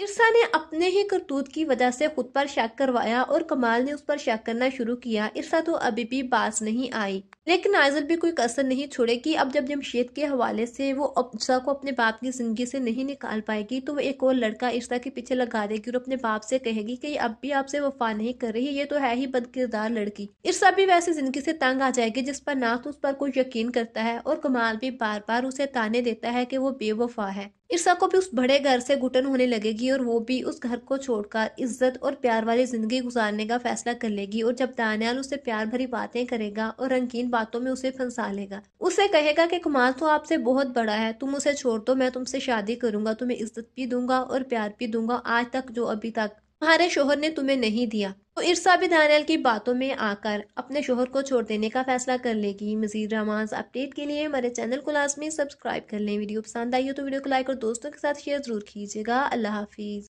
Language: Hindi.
ईर्षा ने अपने ही करतूत की वजह से खुद पर शक करवाया और कमाल ने उस पर शक करना शुरू किया ईर्षा तो अभी भी बास नहीं आई लेकिन नाजिल भी कोई कसर नहीं छोड़ेगी अब जब जमशेद के हवाले से वो अफसा को अपने बाप की जिंदगी से नहीं निकाल पाएगी तो वो एक और लड़का ईर्षा के पीछे लगा देगी और अपने बाप से कहेगी की अब भी आपसे वफा नहीं कर रही ये तो है ही बदकिरदार लड़की ईर्षा भी वैसे जिंदगी से तंग आ जाएगी जिस पर ना तो उस पर कोई यकीन करता है और कमाल भी बार बार उसे ताने देता है की वो बेवफा है ईर्षा को भी उस बड़े घर से घुटन होने लगेगी और वो भी उस घर को छोड़कर इज्जत और प्यार वाली जिंदगी गुजारने का फैसला कर लेगी और जब दानियाल उससे प्यार भरी बातें करेगा और रंगीन बातों में उसे फंसा लेगा उसे कहेगा कि कुमार तो आपसे बहुत बड़ा है तुम उसे छोड़ दो मैं तुमसे शादी करूंगा तुम्हें इज्जत भी दूंगा और प्यार भी दूंगा आज तक जो अभी तक तुम्हारे शोहर ने तुम्हें नहीं दिया तो इरसा भी दानियल की बातों में आकर अपने शोहर को छोड़ देने का फैसला कर लेगी मजीद रामाज अपडेट के लिए हमारे चैनल को लाजमी सब्सक्राइब कर लें वीडियो पसंद आई हो तो वीडियो को लाइक और दोस्तों के साथ शेयर जरूर कीजिएगा अल्लाह हाफिज